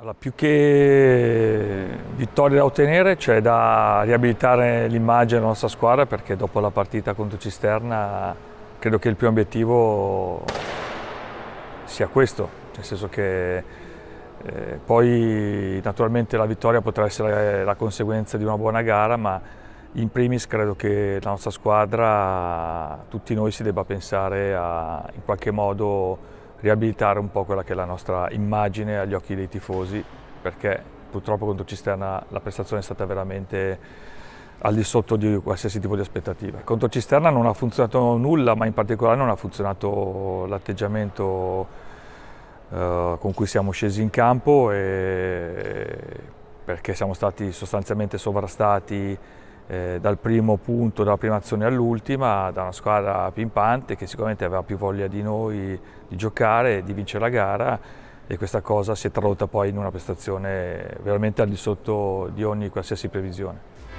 Allora, più che eh, vittorie da ottenere c'è da riabilitare l'immagine della nostra squadra perché dopo la partita contro Cisterna credo che il primo obiettivo sia questo, nel senso che eh, poi naturalmente la vittoria potrà essere la conseguenza di una buona gara ma in primis credo che la nostra squadra, tutti noi si debba pensare a in qualche modo riabilitare un po' quella che è la nostra immagine agli occhi dei tifosi, perché purtroppo contro Cisterna la prestazione è stata veramente al di sotto di qualsiasi tipo di aspettativa. Contro Cisterna non ha funzionato nulla, ma in particolare non ha funzionato l'atteggiamento eh, con cui siamo scesi in campo e perché siamo stati sostanzialmente sovrastati eh, dal primo punto, dalla prima azione all'ultima, da una squadra pimpante che sicuramente aveva più voglia di noi di giocare, e di vincere la gara e questa cosa si è tradotta poi in una prestazione veramente al di sotto di ogni qualsiasi previsione.